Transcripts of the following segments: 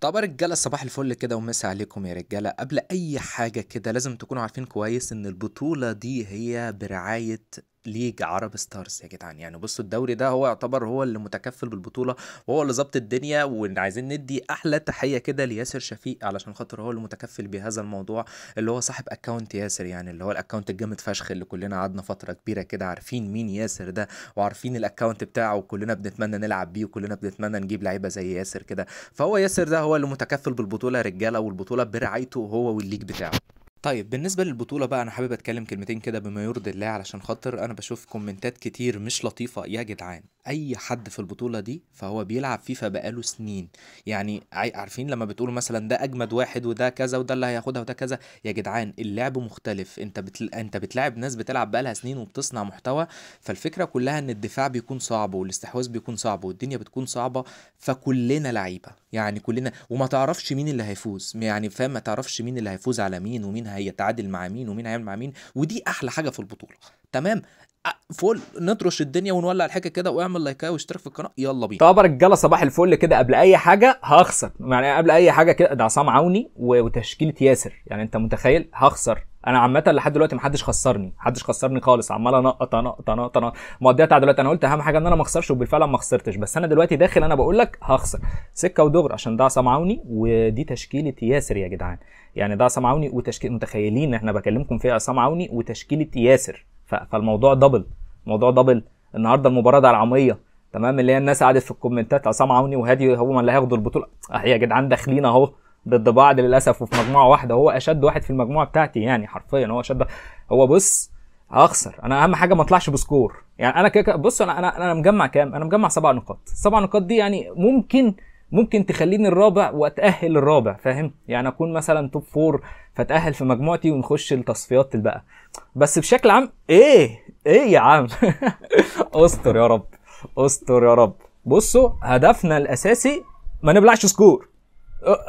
طب يا رجاله صباح الفل كده ومسا عليكم يا رجاله قبل اي حاجه كده لازم تكونوا عارفين كويس ان البطوله دي هي برعايه ليج عرب ستارز يا جدعان يعني بصوا الدوري ده هو يعتبر هو اللي متكفل بالبطوله وهو اللي ظبط الدنيا وعايزين ندي احلى تحيه كده لياسر شفيق علشان خاطر هو اللي متكفل بهذا الموضوع اللي هو صاحب اكونت ياسر يعني اللي هو الاكونت الجامد فشخ اللي كلنا قعدنا فتره كبيره كده عارفين مين ياسر ده وعارفين الاكونت بتاعه وكلنا بنتمنى نلعب بيه وكلنا بنتمنى نجيب لعيبه زي ياسر كده فهو ياسر ده هو اللي متكفل بالبطوله رجاله والبطوله برعايته هو والليج بتاعه طيب بالنسبة للبطولة بقى أنا حابب أتكلم كلمتين كده بما يرضي الله علشان خاطر أنا بشوف كومنتات كتير مش لطيفة يا جدعان أي حد في البطولة دي فهو بيلعب فيفا بقاله سنين يعني عارفين لما بتقولوا مثلا ده أجمد واحد وده كذا وده اللي هياخدها وده كذا يا جدعان اللعب مختلف أنت بتل... أنت بتلاعب ناس بتلعب بقالها سنين وبتصنع محتوى فالفكرة كلها إن الدفاع بيكون صعب والاستحواذ بيكون صعب والدنيا بتكون صعبة فكلنا لعيبة يعني كلنا وما تعرفش مين اللي هيفوز يعني فاهم ما تعرفش مين اللي هيفوز على مين ومين هيتعادل مع مين ومين هيعمل مع مين ودي احلى حاجه في البطوله تمام فول نطرش الدنيا ونولع الحكه كده واعمل لايك واشترك في القناه يلا بينا طب رجاله صباح الفل كده قبل اي حاجه هخسر يعني قبل اي حاجه كده ده عصام عوني وتشكيله ياسر يعني انت متخيل هخسر انا عامه لحد دلوقتي محدش خسرني محدش خسرني خالص عمال انقط انقط انقط انقط مقضيها دلوقتي انا قلت اهم حاجه ان انا ما اخسرش وبالفعل ما خسرتش بس انا دلوقتي داخل انا بقول لك هخسر سكه ودغر عشان ده عصام عوني ودي تشكيله ياسر يا جدعان يعني ده عصام عوني وتشكيل متخيلين احنا بكلمكم فيها عصام عوني وتشكيله ياسر فالموضوع دبل الموضوع دبل النهارده المباراه ده العاميه تمام اللي هي الناس قعدت في الكومنتات عصام عوني وهادي هما اللي هياخدوا البطوله اهي يا جدعان داخلين اهو ضد بعض للاسف وفي مجموعه واحده هو اشد واحد في المجموعه بتاعتي يعني حرفيا هو اشد هو بص هخسر انا اهم حاجه ما اطلعش بسكور يعني انا كده بص انا انا انا مجمع كام انا مجمع سبع نقاط سبع نقاط دي يعني ممكن ممكن تخليني الرابع واتاهل الرابع فاهم يعني اكون مثلا توب فور فاتاهل في مجموعتي ونخش التصفيات بقى بس بشكل عام ايه ايه يا عم استر يا رب استر يا رب بصوا هدفنا الاساسي ما نبلعش سكور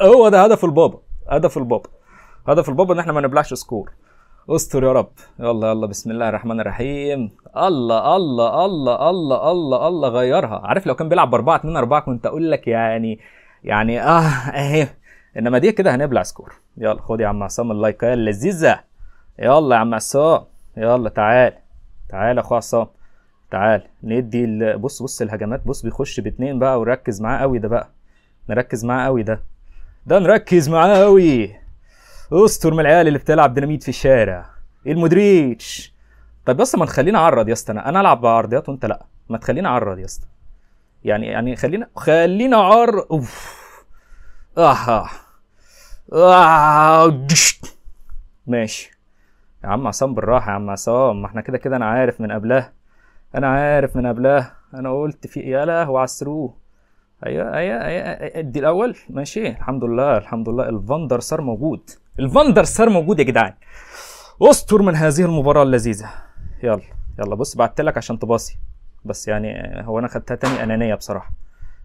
هو ده هدف البابا هدف البابا هدف البابا ان احنا ما نبلعش سكور استر يا رب يلا يلا بسم الله الرحمن الرحيم الله الله الله الله الله الله غيرها عارف لو كان بيلعب ب 4 2 4 كنت اقول لك يعني يعني اه اهي انما دي كده هنبلع سكور يلا خد يا عم عصام اللايكه اللذيذه يلا يا عم عصام يلا تعال تعال يا اخو عصام تعال ندي بص بص الهجمات بص بيخش باتنين بقى وركز معاه قوي ده بقى نركز معاه قوي ده ده نركز معاه قوي استر من العيال اللي بتلعب ديناميت في الشارع المودريتش طب يا اسطى ما تخليني اعرض يا اسطى انا انا العب بعرضيات وانت لا ما تخليني اعرض يا اسطى يعني يعني خلينا خلينا عر اوف اه اه ماشي يا عم عصام بالراحه يا عم عصام ما احنا كده كده انا عارف من قبلها انا عارف من قبلها انا قلت في يا له وعسروه ايوه ايوه ايوه ادي أيوة. الاول ماشي الحمد لله الحمد لله الفاندر صار موجود الفاندر سار موجود يا جدعان استر من هذه المباراه اللذيذه يلا يلا بص بعت لك عشان تباصي بس يعني آه، هو انا خدتها تاني انانيه بصراحه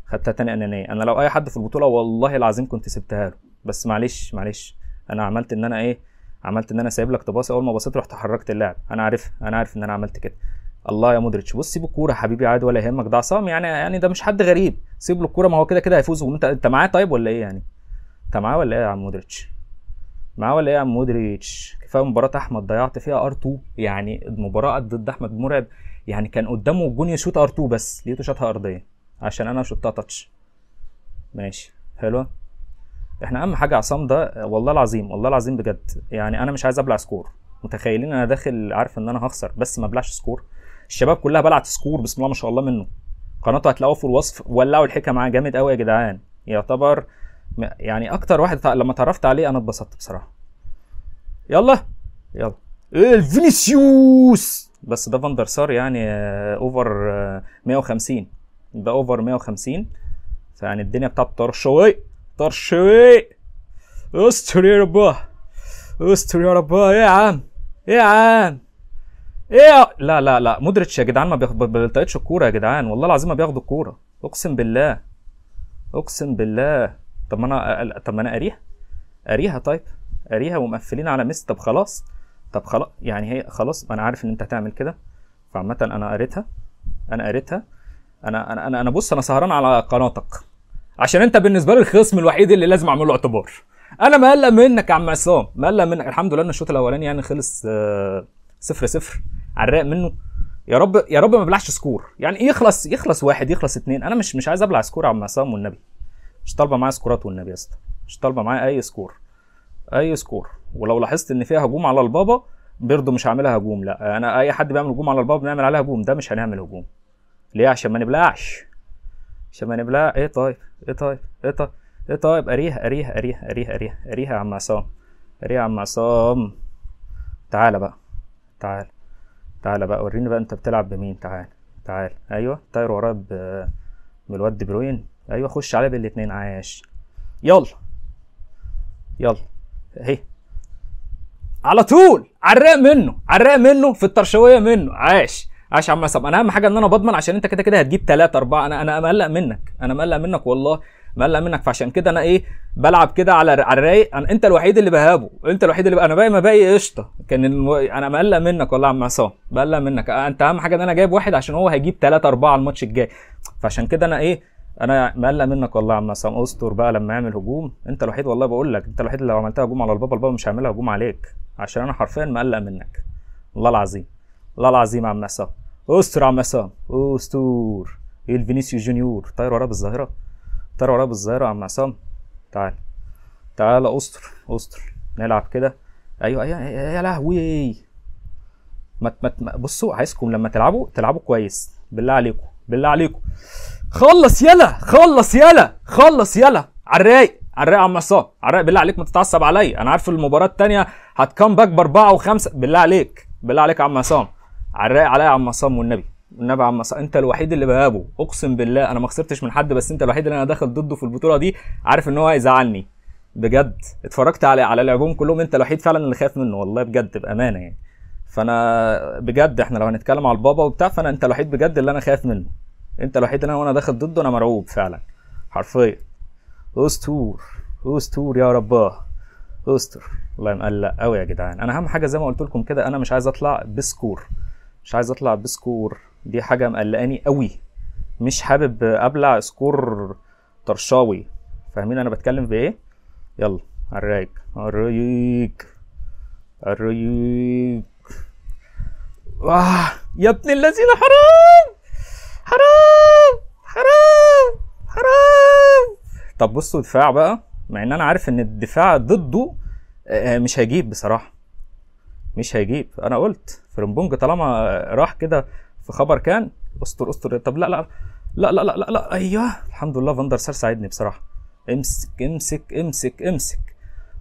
خدتها تاني انانيه انا لو اي حد في البطوله والله العظيم كنت سبتها له بس معلش معلش انا عملت ان انا ايه عملت ان انا سايب لك تباصي اول ما بصيت رحت حركت اللاعب انا عارف انا عارف ان انا عملت كده الله يا مودريتش بص سيب الكوره حبيبي عادي ولا يهمك ده عصام يعني يعني ده مش حد غريب سيب له الكوره ما هو كده كده هيفوز وانت انت معاه طيب ولا ايه يعني انت معاه ولا ايه يا عم مودريتش معاه ولا ايه يا عم مودريتش كفايه مباراه احمد ضيعت فيها ار 2 يعني المباراه ضد احمد مرعب يعني كان قدامه الجون يشوط ار 2 بس لقيته شاطها ارضيه عشان انا شطها تاتش ماشي حلوه احنا اهم حاجه عصام ده والله العظيم والله العظيم بجد يعني انا مش عايز ابلع سكور متخيلين انا داخل عارف ان انا هخسر بس ما ابلعش سكور الشباب كلها بلعت سكور بسم الله ما شاء الله منه قناته هتلاقوها في الوصف ولعوا الحكه معاه جامد قوي يا جدعان يعتبر يعني اكتر واحد لما اتعرفت عليه انا اتبسطت بصراحه يلا يلا الفينيسيوس إيه، بس ده فاندر سار يعني اوفر آه، آه، 150 ده اوفر 150 فيعني الدنيا بتاعته طرشوي طرشوي استر يا رباه استر يا رباه ايه يا عم ايه يا عم ايه لا لا لا مودريتش يا جدعان ما بيلتقطش الكوره يا جدعان والله العظيم ما بياخد الكوره اقسم بالله اقسم بالله طب ما انا طب ما انا قاريها قاريها طيب قاريها ومقفلين على مس طب خلاص طب خلاص يعني هي خلاص انا عارف ان انت هتعمل كده فعامه انا قريتها انا قريتها انا انا انا انا بص انا سهران على قناتك عشان انت بالنسبه لي الخصم الوحيد اللي لازم اعمل له اعتبار انا مقلق منك يا عم عصام مقلق منك الحمد لله ان الشوط الاولاني يعني خلص آه، صفر صفر على منه يا رب يا رب ما بلعش سكور يعني يخلص يخلص واحد يخلص اتنين انا مش مش عايز ابلع سكور يا عم عصام والنبي مش طالبه معايا سكورات والنبي يا اسطى مش طالبه معايا اي سكور اي سكور ولو لاحظت ان فيها هجوم على البابا برضه مش هعملها هجوم لا انا اي حد بيعمل هجوم على البابا بنعمل عليها هجوم ده مش هنعمل هجوم ليه عشان ما نبلعش عشان ما نبلع ايه طيب ايه طيب ايه طيب ايه طيب اريها اريها اريها اريها اريها اريها يا عم عصام اريها يا عم عصام تعالى بقى تعالى تعالى بقى وريني بقى انت بتلعب بمين تعالى تعالى ايوه طاير ورايا من الواد دي بروين ايوه خش عليا بالاتنين عاش يلا يلا اهي على طول على منه على منه في الترشويه منه عاش عاش يا عم عصام انا اهم حاجه ان انا بضمن عشان انت كده كده هتجيب ثلاثة أربعة انا انا مقلق منك انا مقلق منك والله مقلق منك فعشان كده انا ايه بلعب كده على على الرايق انا انت الوحيد اللي بهابه انت الوحيد اللي بقى انا باقي ما باقي قشطه كان الم... انا مقلق منك والله يا عم عصام مقلق منك انت اهم حاجه ان انا جايب واحد عشان هو هيجيب ثلاثة أربعة الماتش الجاي فعشان كده انا ايه انا مقلق منك والله يا عم عصام استر بقى لما يعمل هجوم انت الوحيد والله بقول لك انت الوحيد اللي لو عملتها هجوم على البابا البابا مش هعملها هجوم عليك عشان انا حرفيا مقلق منك والله العظيم والله العظيم يا عم عصام استر يا عم عصام استر ايه الفينيسيو جونيور طاير وراه بالظاهره طاير وراه بالظاهره يا عم عصام تعال تعال استر استر نلعب كده ايوه, أيوه، يا يا لهوي ما ما بصوا عايزكم لما تلعبوا تلعبوا كويس بالله عليكم بالله عليكم خلص يلا خلص يلا خلص يلا على الرايق على الرايق يا عم عصام على الرايق بالله عليك ما تتعصب عليا انا عارف المباراه الثانيه هتكم باك باربعه وخمسه بالله عليك بالله عليك يا عم عصام على الرايق عليا يا عم عصام والنبي والنبي يا عم عصام انت الوحيد اللي بهابه اقسم بالله انا ما خسرتش من حد بس انت الوحيد اللي انا داخل ضده في البطوله دي عارف ان هو هيزعلني بجد اتفرجت على على العجوم كلهم انت الوحيد فعلا اللي خايف منه والله بجد بامانه يعني فانا بجد احنا لو هنتكلم على البابا وبتاع فانا انت الوحيد بجد اللي انا خايف منه انت الوحيد اللي انا وانا داخل ضده انا مرعوب فعلا حرفيا استور استور يا رباه استر والله مقلق قوي يا جدعان انا اهم حاجه زي ما قلت لكم كده انا مش عايز اطلع بسكور مش عايز اطلع بسكور دي حاجه مقلقاني قوي مش حابب ابلع سكور طرشاوي فاهمين انا بتكلم في ايه يلا عرايك عرايك عرايك آه يا ابن الذين حرام حرام حرام حرام طب بصوا دفاع بقى مع ان انا عارف ان الدفاع ضده آه، آه، مش هيجيب بصراحه مش هيجيب انا قلت فرمبونج طالما راح كده في خبر كان استر استر طب لا لا لا لا لا لا, لا. ايوه الحمد لله فاندر سار ساعدني بصراحه امسك امسك امسك امسك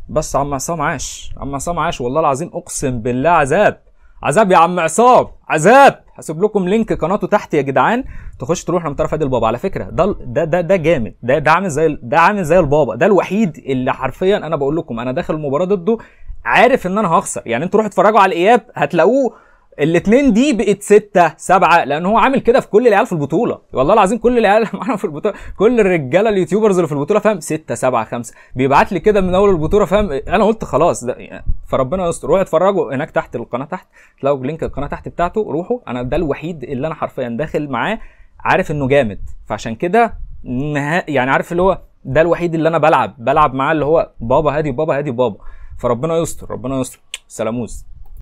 بس عم عصام عاش عم عصام عاش والله العظيم اقسم بالله عذاب عذاب يا عم عصام عذاب هسيب لكم لينك قناته تحت يا جدعان تخش تروح لما تعرف البابا على فكره ده ده ده, ده جامد ده ده عامل زي ده عامل زي البابا ده الوحيد اللي حرفيا انا بقول لكم انا داخل المباراه ضده عارف ان انا هخسر يعني انتوا روحوا اتفرجوا على الاياب هتلاقوه الاثنين دي بقت ستة سبعة لان هو عامل كده في كل العيال في البطولة والله العظيم كل العيال اللي معانا في البطولة كل الرجالة اليوتيوبرز اللي في البطولة فاهم ستة سبعة خمسة بيبعت لي كده من اول البطولة فاهم انا قلت خلاص ده يعني فربنا يستر روحوا اتفرجوا هناك تحت القناة تحت تلاقوا لينك القناة تحت بتاعته روحوا انا ده الوحيد اللي انا حرفيا داخل معاه عارف انه جامد فعشان كده يعني عارف اللي هو ده الوحيد اللي انا بلعب بلعب معاه اللي هو بابا هادي بابا هادي بابا فربنا يستر ربنا يستر سلاموز